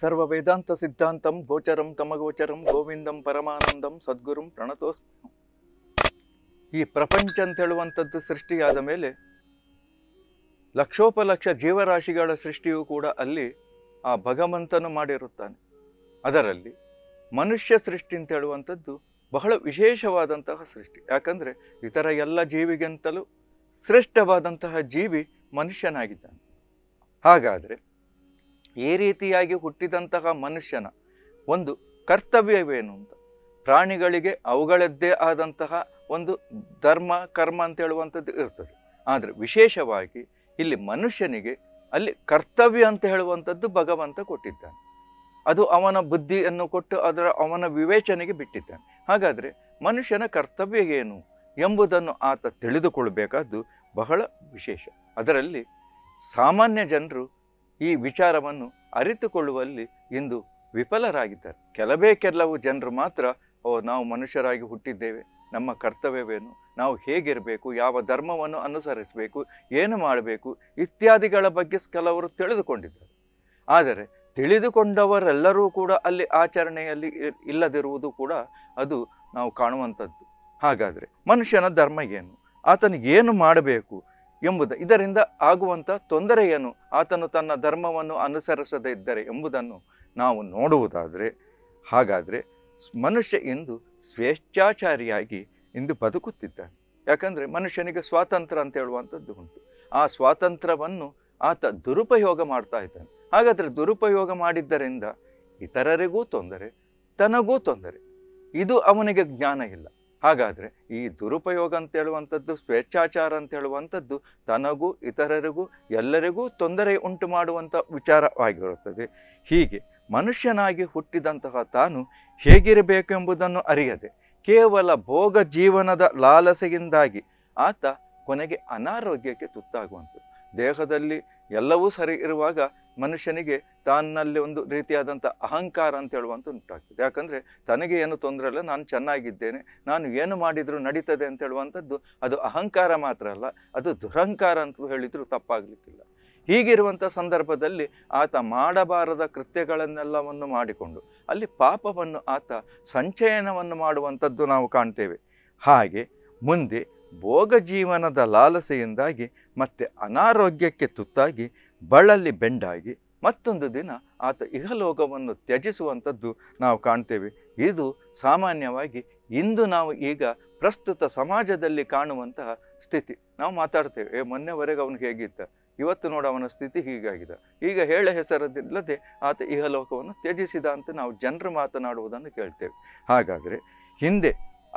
ಸರ್ವ ವೇದಾಂತ ಸಿದ್ಧಾಂತಂ ಗೋಚರಂ ತಮಗೋಚರಂ ಗೋವಿಂದಂ ಪರಮಾನಂದಂ ಸದ್ಗುರುಂ ಪ್ರಣತೋಸ್ ಈ ಪ್ರಪಂಚ ಅಂತ ಹೇಳುವಂಥದ್ದು ಸೃಷ್ಟಿಯಾದ ಮೇಲೆ ಲಕ್ಷೋಪಲಕ್ಷ ಜೀವರಾಶಿಗಳ ಸೃಷ್ಟಿಯೂ ಕೂಡ ಅಲ್ಲಿ ಆ ಭಗವಂತನು ಮಾಡಿರುತ್ತಾನೆ ಅದರಲ್ಲಿ ಮನುಷ್ಯ ಸೃಷ್ಟಿ ಅಂತ ಹೇಳುವಂಥದ್ದು ಬಹಳ ವಿಶೇಷವಾದಂತಹ ಸೃಷ್ಟಿ ಯಾಕಂದರೆ ಇತರ ಎಲ್ಲ ಜೀವಿಗಿಂತಲೂ ಶ್ರೇಷ್ಠವಾದಂತಹ ಜೀವಿ ಮನುಷ್ಯನಾಗಿದ್ದಾನೆ ಹಾಗಾದರೆ ಈ ರೀತಿಯಾಗಿ ಹುಟ್ಟಿದಂತಹ ಮನುಷ್ಯನ ಒಂದು ಕರ್ತವ್ಯವೇನು ಅಂತ ಪ್ರಾಣಿಗಳಿಗೆ ಅವುಗಳದ್ದೇ ಆದಂತಹ ಒಂದು ಧರ್ಮ ಕರ್ಮ ಅಂತ ಹೇಳುವಂಥದ್ದು ಇರ್ತದೆ ಆದರೆ ವಿಶೇಷವಾಗಿ ಇಲ್ಲಿ ಮನುಷ್ಯನಿಗೆ ಅಲ್ಲಿ ಕರ್ತವ್ಯ ಅಂತ ಹೇಳುವಂಥದ್ದು ಭಗವಂತ ಕೊಟ್ಟಿದ್ದಾನೆ ಅದು ಅವನ ಬುದ್ಧಿಯನ್ನು ಕೊಟ್ಟು ಅದರ ಅವನ ವಿವೇಚನೆಗೆ ಬಿಟ್ಟಿದ್ದಾನೆ ಹಾಗಾದರೆ ಮನುಷ್ಯನ ಕರ್ತವ್ಯ ಏನು ಎಂಬುದನ್ನು ಆತ ತಿಳಿದುಕೊಳ್ಳಬೇಕಾದ್ದು ಬಹಳ ವಿಶೇಷ ಅದರಲ್ಲಿ ಸಾಮಾನ್ಯ ಜನರು ಈ ವಿಚಾರವನ್ನು ಅರಿತುಕೊಳ್ಳುವಲ್ಲಿ ಇಂದು ವಿಫಲರಾಗಿದ್ದಾರೆ ಕೆಲವೇ ಕೆಲವು ಜನರು ಮಾತ್ರ ಓ ನಾವು ಮನುಷ್ಯರಾಗಿ ಹುಟ್ಟಿದ್ದೇವೆ ನಮ್ಮ ಕರ್ತವ್ಯವೇನು ನಾವು ಹೇಗಿರಬೇಕು ಯಾವ ಧರ್ಮವನ್ನು ಅನುಸರಿಸಬೇಕು ಏನು ಮಾಡಬೇಕು ಇತ್ಯಾದಿಗಳ ಬಗ್ಗೆ ಕೆಲವರು ತಿಳಿದುಕೊಂಡಿದ್ದಾರೆ ಆದರೆ ತಿಳಿದುಕೊಂಡವರೆಲ್ಲರೂ ಕೂಡ ಅಲ್ಲಿ ಆಚರಣೆಯಲ್ಲಿ ಇಲ್ಲದಿರುವುದು ಕೂಡ ಅದು ನಾವು ಕಾಣುವಂಥದ್ದು ಹಾಗಾದರೆ ಮನುಷ್ಯನ ಧರ್ಮ ಏನು ಏನು ಮಾಡಬೇಕು ಎಂಬುದು ಇದರಿಂದ ಆಗುವಂಥ ತೊಂದರೆ ಏನು ಆತನು ತನ್ನ ಧರ್ಮವನ್ನು ಅನುಸರಿಸದೇ ಇದ್ದರೆ ಎಂಬುದನ್ನು ನಾವು ನೋಡುವುದಾದರೆ ಹಾಗಾದರೆ ಮನುಷ್ಯ ಎಂದು ಸ್ವೇಚ್ಛಾಚಾರಿಯಾಗಿ ಇಂದು ಬದುಕುತ್ತಿದ್ದಾನೆ ಯಾಕಂದರೆ ಮನುಷ್ಯನಿಗೆ ಸ್ವಾತಂತ್ರ್ಯ ಅಂತ ಹೇಳುವಂಥದ್ದು ಉಂಟು ಆ ಸ್ವಾತಂತ್ರ್ಯವನ್ನು ಆತ ದುರುಪಯೋಗ ಮಾಡ್ತಾ ಇದ್ದಾನೆ ಹಾಗಾದರೆ ದುರುಪಯೋಗ ಮಾಡಿದ್ದರಿಂದ ಇತರರಿಗೂ ತೊಂದರೆ ತನಗೂ ತೊಂದರೆ ಇದು ಅವನಿಗೆ ಜ್ಞಾನ ಇಲ್ಲ ಹಾಗಾದರೆ ಈ ದುರುಪಯೋಗ ಅಂತ ಹೇಳುವಂಥದ್ದು ಸ್ವೇಚ್ಛಾಚಾರ ಅಂತ ಹೇಳುವಂಥದ್ದು ತನಗೂ ಇತರರಿಗೂ ಎಲ್ಲರಿಗೂ ತೊಂದರೆ ಉಂಟು ಮಾಡುವಂಥ ವಿಚಾರವಾಗಿರುತ್ತದೆ ಹೀಗೆ ಮನುಷ್ಯನಾಗಿ ಹುಟ್ಟಿದಂತಹ ತಾನು ಹೇಗಿರಬೇಕೆಂಬುದನ್ನು ಅರಿಯದೆ ಕೇವಲ ಭೋಗ ಜೀವನದ ಲಾಲಸೆಯಿಂದಾಗಿ ಆತ ಕೊನೆಗೆ ಅನಾರೋಗ್ಯಕ್ಕೆ ತುತ್ತಾಗುವಂಥದ್ದು ದೇಹದಲ್ಲಿ ಎಲ್ಲವೂ ಸರಿ ಇರುವಾಗ ಮನುಷ್ಯನಿಗೆ ತನ್ನಲ್ಲಿ ಒಂದು ರೀತಿಯಾದಂಥ ಅಹಂಕಾರ ಅಂತ ಹೇಳುವಂಥ ಉಂಟಾಗ್ತದೆ ಯಾಕಂದರೆ ತನಗೆ ಏನು ತೊಂದರೆ ಇಲ್ಲ ನಾನು ಚೆನ್ನಾಗಿದ್ದೇನೆ ನಾನು ಏನು ಮಾಡಿದರೂ ನಡೀತದೆ ಅಂತ ಹೇಳುವಂಥದ್ದು ಅದು ಅಹಂಕಾರ ಮಾತ್ರ ಅಲ್ಲ ಅದು ದುರಹಂಕಾರ ಅಂತ ಹೇಳಿದರೂ ತಪ್ಪಾಗಲಿಕ್ಕಿಲ್ಲ ಹೀಗಿರುವಂಥ ಸಂದರ್ಭದಲ್ಲಿ ಆತ ಮಾಡಬಾರದ ಕೃತ್ಯಗಳನ್ನೆಲ್ಲವನ್ನು ಮಾಡಿಕೊಂಡು ಅಲ್ಲಿ ಪಾಪವನ್ನು ಆತ ಸಂಚಯನವನ್ನು ಮಾಡುವಂಥದ್ದು ನಾವು ಕಾಣ್ತೇವೆ ಹಾಗೆ ಮುಂದೆ ಭೋಗ ಜೀವನದ ಲಾಲಸೆಯಿಂದಾಗಿ ಮತ್ತು ಅನಾರೋಗ್ಯಕ್ಕೆ ತುತ್ತಾಗಿ ಬಳಲಿ ಬೆಂಡಾಗಿ ಮತ್ತೊಂದು ದಿನ ಆತ ಇಹಲೋಕವನ್ನು ತ್ಯಜಿಸುವಂಥದ್ದು ನಾವು ಕಾಣ್ತೇವೆ ಇದು ಸಾಮಾನ್ಯವಾಗಿ ಇಂದು ನಾವು ಈಗ ಪ್ರಸ್ತುತ ಸಮಾಜದಲ್ಲಿ ಕಾಣುವಂತಹ ಸ್ಥಿತಿ ನಾವು ಮಾತಾಡ್ತೇವೆ ಏ ಮೊನ್ನೆವರೆಗೆ ಅವನು ಹೇಗಿದ್ದ ಇವತ್ತು ನೋಡು ಅವನ ಸ್ಥಿತಿ ಹೀಗಾಗಿದೆ ಈಗ ಹೇಳ ಹೆಸರದಿಲ್ಲದೆ ಆತ ಇಹಲೋಕವನ್ನು ತ್ಯಜಿಸಿದ ಅಂತ ನಾವು ಜನರು ಮಾತನಾಡುವುದನ್ನು ಕೇಳ್ತೇವೆ ಹಾಗಾದರೆ ಹಿಂದೆ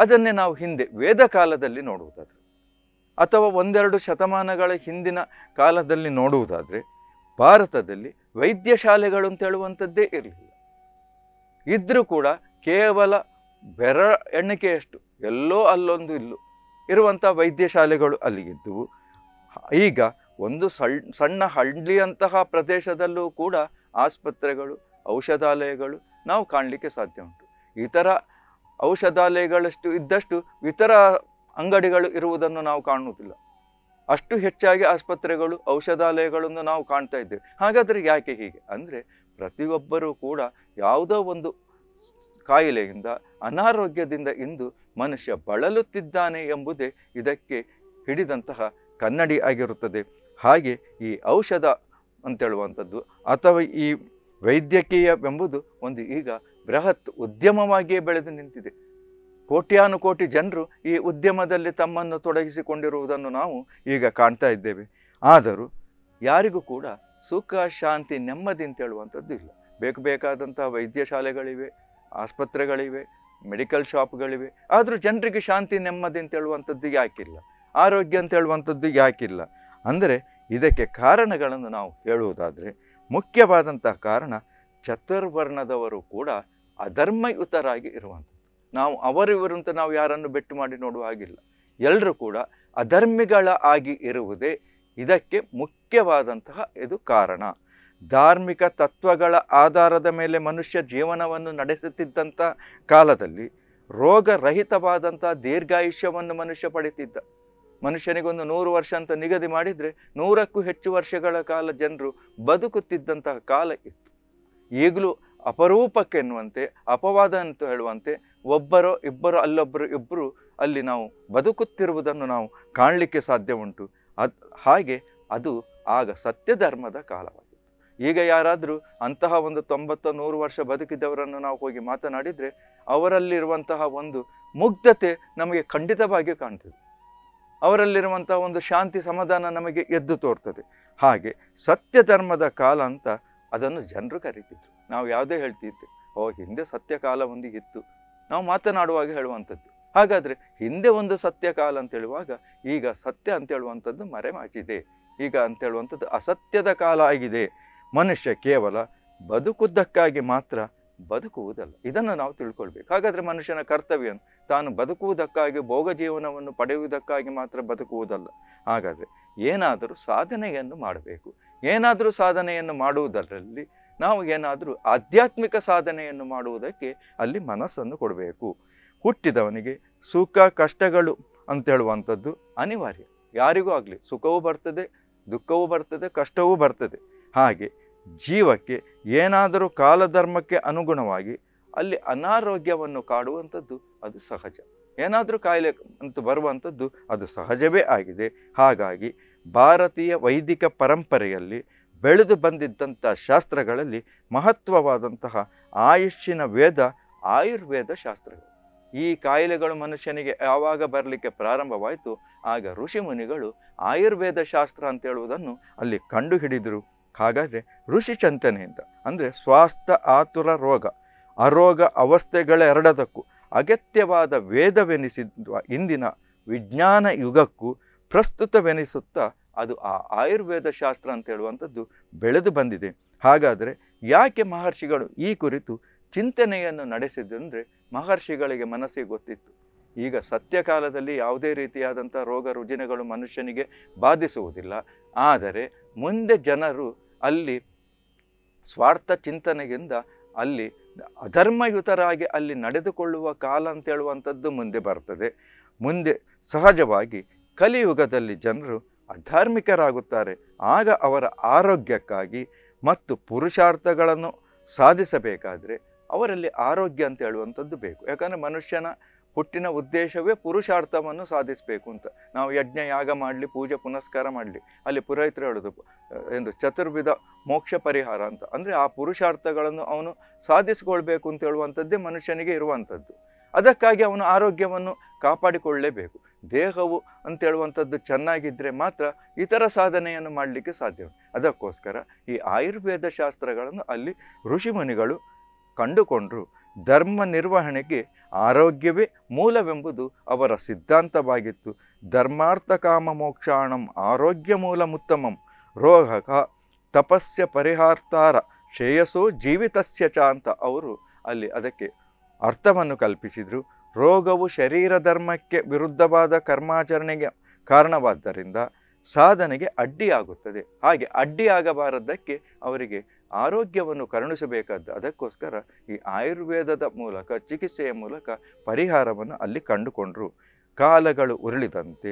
ಅದನ್ನೇ ನಾವು ಹಿಂದೆ ವೇದ ಕಾಲದಲ್ಲಿ ನೋಡುವುದಾದ್ರೆ ಅಥವಾ ಒಂದೆರಡು ಶತಮಾನಗಳ ಹಿಂದಿನ ಕಾಲದಲ್ಲಿ ನೋಡುವುದಾದರೆ ಭಾರತದಲ್ಲಿ ವೈದ್ಯ ಶಾಲೆಗಳು ಅಂತ ಹೇಳುವಂಥದ್ದೇ ಇರಲಿಲ್ಲ ಇದ್ದರೂ ಕೂಡ ಕೇವಲ ಬೆರ ಎಣ್ಣಿಕೆಯಷ್ಟು ಎಲ್ಲೋ ಅಲ್ಲೊಂದು ಇಲ್ಲೋ ಇರುವಂಥ ವೈದ್ಯ ಶಾಲೆಗಳು ಇದ್ದವು ಈಗ ಒಂದು ಸಣ್ಣ ಸಣ್ಣ ಹಳ್ಳಿಯಂತಹ ಪ್ರದೇಶದಲ್ಲೂ ಕೂಡ ಆಸ್ಪತ್ರೆಗಳು ಔಷಧಾಲಯಗಳು ನಾವು ಕಾಣಲಿಕ್ಕೆ ಸಾಧ್ಯ ಉಂಟು ಇತರ ಔಷಧಾಲಯಗಳಷ್ಟು ಇದ್ದಷ್ಟು ಇತರ ಅಂಗಡಿಗಳು ಇರುವುದನ್ನು ನಾವು ಕಾಣುವುದಿಲ್ಲ ಅಷ್ಟು ಹೆಚ್ಚಾಗಿ ಆಸ್ಪತ್ರೆಗಳು ಔಷಧಾಲಯಗಳನ್ನು ನಾವು ಕಾಣ್ತಾ ಇದ್ದೇವೆ ಹಾಗಾದರೆ ಯಾಕೆ ಹೀಗೆ ಅಂದರೆ ಪ್ರತಿಯೊಬ್ಬರೂ ಕೂಡ ಯಾವುದೋ ಒಂದು ಕಾಯಿಲೆಯಿಂದ ಅನಾರೋಗ್ಯದಿಂದ ಇಂದು ಮನುಷ್ಯ ಬಳಲುತ್ತಿದ್ದಾನೆ ಎಂಬುದೇ ಇದಕ್ಕೆ ಹಿಡಿದಂತಹ ಕನ್ನಡಿ ಆಗಿರುತ್ತದೆ ಹಾಗೆ ಈ ಔಷಧ ಅಂತೇಳುವಂಥದ್ದು ಅಥವಾ ಈ ವೈದ್ಯಕೀಯ ಎಂಬುದು ಒಂದು ಈಗ ಬೃಹತ್ ಉದ್ಯಮವಾಗಿಯೇ ಬೆಳೆದು ನಿಂತಿದೆ ಕೋಟಿ ಜನರು ಈ ಉದ್ಯಮದಲ್ಲಿ ತಮ್ಮನ್ನು ತೊಡಗಿಸಿಕೊಂಡಿರುವುದನ್ನು ನಾವು ಈಗ ಕಾಣ್ತಾ ಇದ್ದೇವೆ ಆದರೂ ಯಾರಿಗೂ ಕೂಡ ಸುಖ ಶಾಂತಿ ನೆಮ್ಮದಿ ಅಂತ ಹೇಳುವಂಥದ್ದು ಇಲ್ಲ ಬೇಕು ಬೇಕಾದಂಥ ವೈದ್ಯ ಶಾಲೆಗಳಿವೆ ಆಸ್ಪತ್ರೆಗಳಿವೆ ಮೆಡಿಕಲ್ ಶಾಪ್ಗಳಿವೆ ಆದರೂ ಜನರಿಗೆ ಶಾಂತಿ ನೆಮ್ಮದಿ ಅಂತ ಅಂತೇಳುವಂಥದ್ದು ಯಾಕಿಲ್ಲ ಆರೋಗ್ಯ ಅಂತ ಹೇಳುವಂಥದ್ದು ಯಾಕಿಲ್ಲ ಅಂದರೆ ಇದಕ್ಕೆ ಕಾರಣಗಳನ್ನು ನಾವು ಹೇಳುವುದಾದರೆ ಮುಖ್ಯವಾದಂತಹ ಕಾರಣ ಚತುರ್ವರ್ಣದವರು ಕೂಡ ಅಧರ್ಮಯುತರಾಗಿ ಇರುವಂಥ ನಾವು ಅವರಿವರು ಅಂತ ನಾವು ಯಾರನ್ನು ಬೆಟ್ಟು ಮಾಡಿ ನೋಡುವ ಹಾಗಿಲ್ಲ ಎಲ್ಲರೂ ಕೂಡ ಅಧರ್ಮಿಗಳ ಆಗಿ ಇರುವುದೇ ಇದಕ್ಕೆ ಮುಖ್ಯವಾದಂತಹ ಇದು ಕಾರಣ ಧಾರ್ಮಿಕ ತತ್ವಗಳ ಆಧಾರದ ಮೇಲೆ ಮನುಷ್ಯ ಜೀವನವನ್ನು ನಡೆಸುತ್ತಿದ್ದಂಥ ಕಾಲದಲ್ಲಿ ರೋಗರಹಿತವಾದಂಥ ದೀರ್ಘಾಯುಷ್ಯವನ್ನು ಮನುಷ್ಯ ಪಡಿತಿದ್ದ ಮನುಷ್ಯನಿಗೊಂದು ನೂರು ವರ್ಷ ಅಂತ ನಿಗದಿ ಮಾಡಿದರೆ ನೂರಕ್ಕೂ ಹೆಚ್ಚು ವರ್ಷಗಳ ಕಾಲ ಜನರು ಬದುಕುತ್ತಿದ್ದಂತಹ ಕಾಲ ಇತ್ತು ಈಗಲೂ ಅಪರೂಪಕ್ಕೆನ್ನುವಂತೆ ಅಪವಾದ ಅಂತ ಹೇಳುವಂತೆ ಒಬ್ಬರೋ ಇಬ್ಬರು ಅಲ್ಲೊಬ್ಬರು ಇಬ್ಬರು ಅಲ್ಲಿ ನಾವು ಬದುಕುತ್ತಿರುವುದನ್ನು ನಾವು ಕಾಣಲಿಕ್ಕೆ ಸಾಧ್ಯ ಉಂಟು ಅದು ಹಾಗೆ ಅದು ಆಗ ಸತ್ಯಧರ್ಮದ ಕಾಲವಾಗಿತ್ತು ಈಗ ಯಾರಾದರೂ ಅಂತಹ ಒಂದು ತೊಂಬತ್ತು ನೂರು ವರ್ಷ ಬದುಕಿದವರನ್ನು ನಾವು ಹೋಗಿ ಮಾತನಾಡಿದರೆ ಅವರಲ್ಲಿರುವಂತಹ ಒಂದು ಮುಗ್ಧತೆ ನಮಗೆ ಖಂಡಿತವಾಗಿಯೂ ಕಾಣ್ತದೆ ಅವರಲ್ಲಿರುವಂತಹ ಒಂದು ಶಾಂತಿ ಸಮಾಧಾನ ನಮಗೆ ಎದ್ದು ತೋರ್ತದೆ ಹಾಗೆ ಸತ್ಯ ಧರ್ಮದ ಕಾಲ ಅಂತ ಅದನ್ನು ಜನರು ಕರೀತಿದ್ರು ನಾವು ಯಾವುದೇ ಹೇಳ್ತಿದ್ದೆ ಓ ಹಿಂದೆ ಸತ್ಯಕಾಲ ಒಂದು ಇತ್ತು ನಾವು ಮಾತನಾಡುವಾಗ ಹೇಳುವಂಥದ್ದು ಹಾಗಾದರೆ ಹಿಂದೆ ಒಂದು ಸತ್ಯಕಾಲ ಅಂತ ಹೇಳುವಾಗ ಈಗ ಸತ್ಯ ಅಂತ ಹೇಳುವಂಥದ್ದು ಮರೆಮಾಚಿದೆ ಈಗ ಅಂತ ಹೇಳುವಂಥದ್ದು ಅಸತ್ಯದ ಕಾಲ ಆಗಿದೆ ಮನುಷ್ಯ ಕೇವಲ ಬದುಕುದಕ್ಕಾಗಿ ಮಾತ್ರ ಬದುಕುವುದಲ್ಲ ಇದನ್ನು ನಾವು ತಿಳ್ಕೊಳ್ಬೇಕು ಹಾಗಾದರೆ ಮನುಷ್ಯನ ಕರ್ತವ್ಯ ತಾನು ಬದುಕುವುದಕ್ಕಾಗಿ ಭೋಗ ಜೀವನವನ್ನು ಪಡೆಯುವುದಕ್ಕಾಗಿ ಮಾತ್ರ ಬದುಕುವುದಲ್ಲ ಹಾಗಾದರೆ ಏನಾದರೂ ಸಾಧನೆಯನ್ನು ಮಾಡಬೇಕು ಏನಾದರೂ ಸಾಧನೆಯನ್ನು ಮಾಡುವುದರಲ್ಲಿ ನಾವು ಏನಾದರೂ ಆಧ್ಯಾತ್ಮಿಕ ಸಾಧನೆಯನ್ನು ಮಾಡುವುದಕ್ಕೆ ಅಲ್ಲಿ ಮನಸ್ಸನ್ನು ಕೊಡಬೇಕು ಹುಟ್ಟಿದವನಿಗೆ ಸುಖ ಕಷ್ಟಗಳು ಅಂತ ಹೇಳುವಂಥದ್ದು ಅನಿವಾರ್ಯ ಯಾರಿಗೂ ಆಗಲಿ ಸುಖವೂ ಬರ್ತದೆ ದುಃಖವೂ ಬರ್ತದೆ ಕಷ್ಟವೂ ಬರ್ತದೆ ಹಾಗೆ ಜೀವಕ್ಕೆ ಏನಾದರೂ ಕಾಲಧರ್ಮಕ್ಕೆ ಅನುಗುಣವಾಗಿ ಅಲ್ಲಿ ಅನಾರೋಗ್ಯವನ್ನು ಕಾಡುವಂಥದ್ದು ಅದು ಸಹಜ ಏನಾದರೂ ಕಾಯಿಲೆ ಅಂತ ಬರುವಂಥದ್ದು ಅದು ಸಹಜವೇ ಆಗಿದೆ ಹಾಗಾಗಿ ಭಾರತೀಯ ವೈದಿಕ ಪರಂಪರೆಯಲ್ಲಿ ಬೆಳೆದು ಬಂದಿದ್ದಂಥ ಶಾಸ್ತ್ರಗಳಲ್ಲಿ ಮಹತ್ವವಾದಂತಹ ಆಯುಷ್ಯನ ವೇದ ಆಯುರ್ವೇದ ಶಾಸ್ತ್ರಗಳು ಈ ಕಾಯಿಲೆಗಳು ಮನುಷ್ಯನಿಗೆ ಯಾವಾಗ ಬರಲಿಕ್ಕೆ ಪ್ರಾರಂಭವಾಯಿತು ಆಗ ಋಷಿ ಮುನಿಗಳು ಆಯುರ್ವೇದ ಶಾಸ್ತ್ರ ಅಂತ ಹೇಳುವುದನ್ನು ಅಲ್ಲಿ ಕಂಡು ಹಿಡಿದರು ಹಾಗಾದರೆ ಋಷಿ ಚಿಂತನೆಯಿಂದ ಅಂದರೆ ಸ್ವಾಸ್ಥ ಆತುರ ರೋಗ ಅರೋಗ ಅವಸ್ಥೆಗಳೆರಡದಕ್ಕೂ ಅಗತ್ಯವಾದ ವೇದವೆನಿಸಿದ ಇಂದಿನ ವಿಜ್ಞಾನ ಯುಗಕ್ಕೂ ಪ್ರಸ್ತುತವೆನಿಸುತ್ತಾ ಅದು ಆ ಆಯುರ್ವೇದ ಶಾಸ್ತ್ರ ಅಂತ ಹೇಳುವಂಥದ್ದು ಬೆಳೆದು ಬಂದಿದೆ ಹಾಗಾದರೆ ಯಾಕೆ ಮಹರ್ಷಿಗಳು ಈ ಕುರಿತು ಚಿಂತನೆಯನ್ನು ನಡೆಸಿದ್ರೆ ಮಹರ್ಷಿಗಳಿಗೆ ಮನಸ್ಸಿಗೆ ಗೊತ್ತಿತ್ತು ಈಗ ಸತ್ಯಕಾಲದಲ್ಲಿ ಯಾವುದೇ ರೀತಿಯಾದಂಥ ರೋಗ ರುಜಿನಗಳು ಮನುಷ್ಯನಿಗೆ ಬಾಧಿಸುವುದಿಲ್ಲ ಆದರೆ ಮುಂದೆ ಜನರು ಅಲ್ಲಿ ಸ್ವಾರ್ಥ ಚಿಂತನೆಯಿಂದ ಅಲ್ಲಿ ಅಧರ್ಮಯುತರಾಗಿ ಅಲ್ಲಿ ನಡೆದುಕೊಳ್ಳುವ ಕಾಲ ಅಂತೇಳುವಂಥದ್ದು ಮುಂದೆ ಬರ್ತದೆ ಮುಂದೆ ಸಹಜವಾಗಿ ಕಲಿಯುಗದಲ್ಲಿ ಜನರು ಅಧಾರ್ಮಿಕರಾಗುತ್ತಾರೆ ಆಗ ಅವರ ಆರೋಗ್ಯಕ್ಕಾಗಿ ಮತ್ತು ಪುರುಷಾರ್ಥಗಳನ್ನು ಸಾಧಿಸಬೇಕಾದರೆ ಅವರಲ್ಲಿ ಆರೋಗ್ಯ ಅಂತ ಹೇಳುವಂಥದ್ದು ಬೇಕು ಯಾಕಂದರೆ ಮನುಷ್ಯನ ಹುಟ್ಟಿನ ಉದ್ದೇಶವೇ ಪುರುಷಾರ್ಥವನ್ನು ಸಾಧಿಸಬೇಕು ಅಂತ ನಾವು ಯಜ್ಞ ಯಾಗ ಮಾಡಲಿ ಪೂಜೆ ಪುನಸ್ಕಾರ ಮಾಡಲಿ ಅಲ್ಲಿ ಪುರೋಹಿತರು ಹೇಳೋದು ಎಂದು ಚತುರ್ವಿಧ ಮೋಕ್ಷ ಪರಿಹಾರ ಅಂತ ಅಂದರೆ ಆ ಪುರುಷಾರ್ಥಗಳನ್ನು ಅವನು ಸಾಧಿಸಿಕೊಳ್ಬೇಕು ಅಂತ ಹೇಳುವಂಥದ್ದೇ ಮನುಷ್ಯನಿಗೆ ಇರುವಂಥದ್ದು ಅದಕ್ಕಾಗಿ ಅವನು ಆರೋಗ್ಯವನ್ನು ಕಾಪಾಡಿಕೊಳ್ಳಲೇಬೇಕು ದೇಹವು ಅಂತೇಳುವಂಥದ್ದು ಚೆನ್ನಾಗಿದ್ದರೆ ಮಾತ್ರ ಇತರ ಸಾಧನೆಯನ್ನು ಮಾಡಲಿಕ್ಕೆ ಸಾಧ್ಯ ಅದಕ್ಕೋಸ್ಕರ ಈ ಆಯುರ್ವೇದ ಶಾಸ್ತ್ರಗಳನ್ನು ಅಲ್ಲಿ ಋಷಿಮುನಿಗಳು ಕಂಡುಕೊಂಡರು ಧರ್ಮ ನಿರ್ವಹಣೆಗೆ ಆರೋಗ್ಯವೇ ಮೂಲವೆಂಬುದು ಅವರ ಸಿದ್ಧಾಂತವಾಗಿತ್ತು ಧರ್ಮಾರ್ಥ ಕಾಮ ಮೋಕ್ಷಾಣಂ ಆರೋಗ್ಯ ಮೂಲ ಉತ್ತಮಂ ರೋಗ ತಪಸ್ಯ ಪರಿಹಾರ್ತಾರ ಶ್ರೇಯಸ್ಸೋ ಜೀವಿತಸ್ಯ ಚ ಅಂತ ಅವರು ಅಲ್ಲಿ ಅದಕ್ಕೆ ಅರ್ಥವನ್ನು ಕಲ್ಪಿಸಿದರು ರೋಗವು ಶರೀರ ಧರ್ಮಕ್ಕೆ ವಿರುದ್ಧವಾದ ಕರ್ಮಾಚರಣೆಗೆ ಕಾರಣವಾದ್ದರಿಂದ ಸಾಧನೆಗೆ ಅಡ್ಡಿಯಾಗುತ್ತದೆ ಹಾಗೆ ಅಡ್ಡಿಯಾಗಬಾರದಕ್ಕೆ ಅವರಿಗೆ ಆರೋಗ್ಯವನ್ನು ಕರುಣಿಸಬೇಕಾದ ಅದಕ್ಕೋಸ್ಕರ ಈ ಆಯುರ್ವೇದದ ಮೂಲಕ ಚಿಕಿತ್ಸೆಯ ಮೂಲಕ ಪರಿಹಾರವನ್ನು ಅಲ್ಲಿ ಕಂಡುಕೊಂಡರು ಕಾಲಗಳು ಉರುಳಿದಂತೆ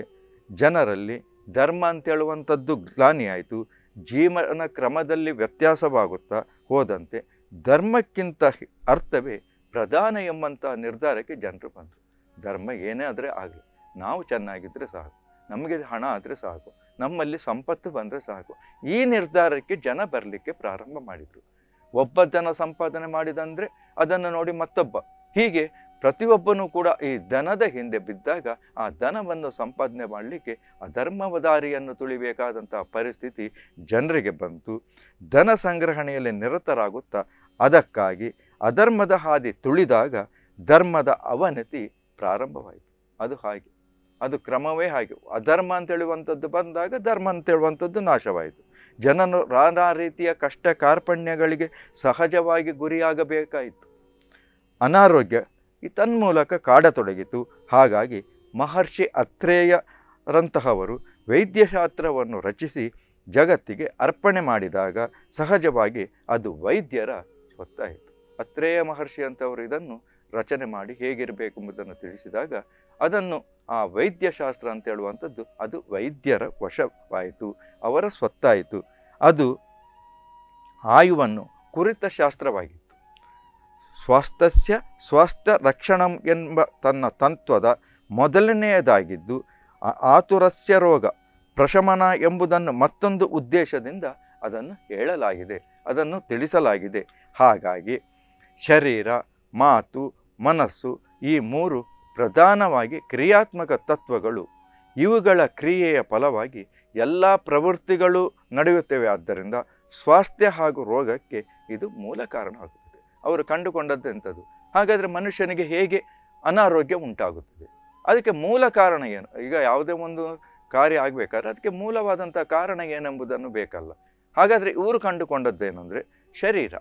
ಜನರಲ್ಲಿ ಧರ್ಮ ಅಂತೇಳುವಂಥದ್ದು ಗ್ಲಾನಿಯಾಯಿತು ಜೀವನ ಕ್ರಮದಲ್ಲಿ ವ್ಯತ್ಯಾಸವಾಗುತ್ತಾ ಹೋದಂತೆ ಧರ್ಮಕ್ಕಿಂತ ಅರ್ಥವೇ ಪ್ರಧಾನ ಎಂಬಂತಹ ನಿರ್ಧಾರಕ್ಕೆ ಜನರು ಬಂದರು ಧರ್ಮ ಏನೇ ಆದರೆ ಆಗಲಿ ನಾವು ಚೆನ್ನಾಗಿದ್ದರೆ ಸಾಕು ನಮಗೆ ಹಣ ಆದರೆ ಸಾಕು ನಮ್ಮಲ್ಲಿ ಸಂಪತ್ತು ಬಂದರೆ ಸಾಕು ಈ ನಿರ್ಧಾರಕ್ಕೆ ಜನ ಬರಲಿಕ್ಕೆ ಪ್ರಾರಂಭ ಮಾಡಿದರು ಒಬ್ಬ ಧನ ಸಂಪಾದನೆ ಮಾಡಿದಂದರೆ ಅದನ್ನು ನೋಡಿ ಮತ್ತೊಬ್ಬ ಹೀಗೆ ಪ್ರತಿಯೊಬ್ಬನೂ ಕೂಡ ಈ ಧನದ ಹಿಂದೆ ಬಿದ್ದಾಗ ಆ ಧನವನ್ನು ಸಂಪಾದನೆ ಮಾಡಲಿಕ್ಕೆ ಆ ಧರ್ಮವದಾರಿಯನ್ನು ದಾರಿಯನ್ನು ಪರಿಸ್ಥಿತಿ ಜನರಿಗೆ ಬಂತು ಧನ ಸಂಗ್ರಹಣೆಯಲ್ಲಿ ನಿರತರಾಗುತ್ತಾ ಅದಕ್ಕಾಗಿ ಅಧರ್ಮದ ಹಾದಿ ತುಳಿದಾಗ ಧರ್ಮದ ಅವನತಿ ಪ್ರಾರಂಭವಾಯಿತು ಅದು ಹಾಗೆ ಅದು ಕ್ರಮವೇ ಹಾಗೆ ಅಧರ್ಮ ಅಂತ ಬಂದಾಗ ಧರ್ಮ ಅಂತ ನಾಶವಾಯಿತು ಜನನು ನಾನಾ ರೀತಿಯ ಕಷ್ಟ ಕಾರ್ಪಣ್ಯಗಳಿಗೆ ಸಹಜವಾಗಿ ಗುರಿಯಾಗಬೇಕಾಯಿತು ಅನಾರೋಗ್ಯ ತನ್ಮೂಲಕ ಕಾಡತೊಡಗಿತು ಹಾಗಾಗಿ ಮಹರ್ಷಿ ಅತ್ರೇಯರಂತಹವರು ವೈದ್ಯಶಾಸ್ತ್ರವನ್ನು ರಚಿಸಿ ಜಗತ್ತಿಗೆ ಅರ್ಪಣೆ ಮಾಡಿದಾಗ ಸಹಜವಾಗಿ ಅದು ವೈದ್ಯರ ಒತ್ತಾಯಿತು ಅತ್ರೇಯ ಮಹರ್ಷಿ ಅಂತವರು ಇದನ್ನು ರಚನೆ ಮಾಡಿ ಹೇಗಿರಬೇಕೆಂಬುದನ್ನು ತಿಳಿಸಿದಾಗ ಅದನ್ನು ಆ ವೈದ್ಯಶಾಸ್ತ್ರ ಅಂತ ಹೇಳುವಂಥದ್ದು ಅದು ವೈದ್ಯರ ವಶವಾಯಿತು ಅವರ ಸ್ವತ್ತಾಯಿತು ಅದು ಆಯುವನ್ನು ಕುರಿತ ಶಾಸ್ತ್ರವಾಗಿತ್ತು ಸ್ವಾಸ್ಥ್ಯ ಸ್ವಾಸ್ಥ್ಯ ರಕ್ಷಣ ಎಂಬ ತನ್ನ ತತ್ವದ ಮೊದಲನೆಯದಾಗಿದ್ದು ಆತುರಸ್ಯ ರೋಗ ಪ್ರಶಮನ ಎಂಬುದನ್ನು ಮತ್ತೊಂದು ಉದ್ದೇಶದಿಂದ ಅದನ್ನು ಹೇಳಲಾಗಿದೆ ಅದನ್ನು ತಿಳಿಸಲಾಗಿದೆ ಹಾಗಾಗಿ ಶರೀರ ಮಾತು ಮನಸ್ಸು ಈ ಮೂರು ಪ್ರಧಾನವಾಗಿ ಕ್ರಿಯಾತ್ಮಕ ತತ್ವಗಳು ಇವುಗಳ ಕ್ರಿಯೆಯ ಫಲವಾಗಿ ಎಲ್ಲ ಪ್ರವೃತ್ತಿಗಳು ನಡೆಯುತ್ತವೆ ಆದ್ದರಿಂದ ಸ್ವಾಸ್ಥ್ಯ ಹಾಗೂ ರೋಗಕ್ಕೆ ಇದು ಮೂಲ ಕಾರಣ ಆಗುತ್ತದೆ ಅವರು ಕಂಡುಕೊಂಡದ್ದು ಹಾಗಾದರೆ ಮನುಷ್ಯನಿಗೆ ಹೇಗೆ ಅನಾರೋಗ್ಯ ಉಂಟಾಗುತ್ತದೆ ಅದಕ್ಕೆ ಮೂಲ ಕಾರಣ ಏನು ಈಗ ಯಾವುದೇ ಒಂದು ಕಾರ್ಯ ಆಗಬೇಕಾದ್ರೆ ಅದಕ್ಕೆ ಮೂಲವಾದಂಥ ಕಾರಣ ಏನೆಂಬುದನ್ನು ಬೇಕಲ್ಲ ಹಾಗಾದರೆ ಇವರು ಕಂಡುಕೊಂಡದ್ದೇನೆಂದರೆ ಶರೀರ